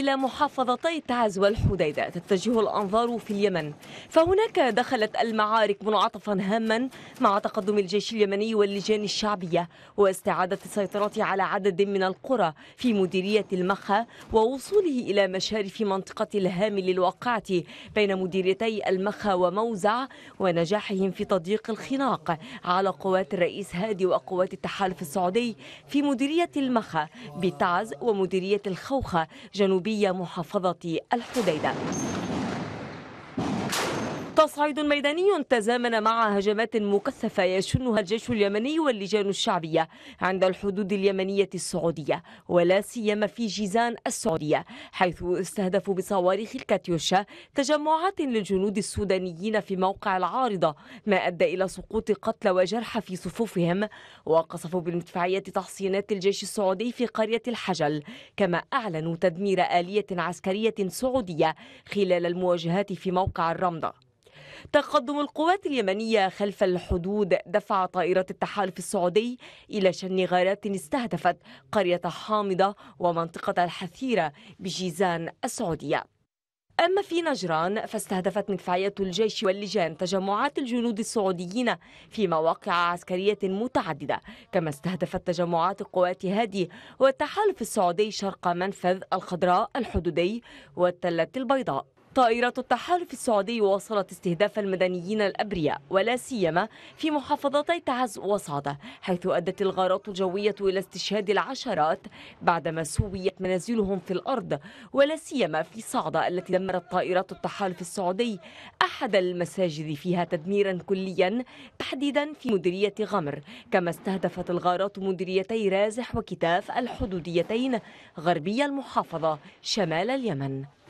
إلى محافظتي تعز والحديدة تتجه الأنظار في اليمن فهناك دخلت المعارك منعطفا هاما مع تقدم الجيش اليمني واللجان الشعبية واستعادة السيطرة على عدد من القرى في مديرية المخا ووصوله إلى مشارف منطقة الهامل الواقعة بين مديريتي المخا وموزع ونجاحهم في تضييق الخناق على قوات الرئيس هادي وقوات التحالف السعودي في مديرية المخا بتعز ومديرية الخوخة جنوب جنوبي محافظة الحديدة تصعيد ميداني تزامن مع هجمات مكثفة يشنها الجيش اليمني واللجان الشعبية عند الحدود اليمنية السعودية ولا سيما في جيزان السعودية حيث استهدفوا بصواريخ الكاتيوشا تجمعات للجنود السودانيين في موقع العارضة ما أدى إلى سقوط قتلى وجرحى في صفوفهم وقصفوا بالمدفعية تحصينات الجيش السعودي في قرية الحجل كما أعلنوا تدمير آلية عسكرية سعودية خلال المواجهات في موقع الرمضة تقدم القوات اليمنية خلف الحدود دفع طائرات التحالف السعودي إلى شن غارات استهدفت قرية حامضة ومنطقة الحثيرة بجيزان السعودية أما في نجران فاستهدفت مدفعية الجيش واللجان تجمعات الجنود السعوديين في مواقع عسكرية متعددة كما استهدفت تجمعات قوات هادي والتحالف السعودي شرق منفذ الخضراء الحدودي والتلة البيضاء طائرات التحالف السعودي واصلت استهداف المدنيين الأبرياء ولا سيما في محافظتي تعز وصعدة حيث أدت الغارات الجوية إلى استشهاد العشرات بعدما سويت منازلهم في الأرض ولا سيما في صعدة التي دمرت طائرات التحالف السعودي أحد المساجد فيها تدميرا كليا تحديدا في مديرية غمر كما استهدفت الغارات مديريتي رازح وكتاف الحدوديتين غربي المحافظة شمال اليمن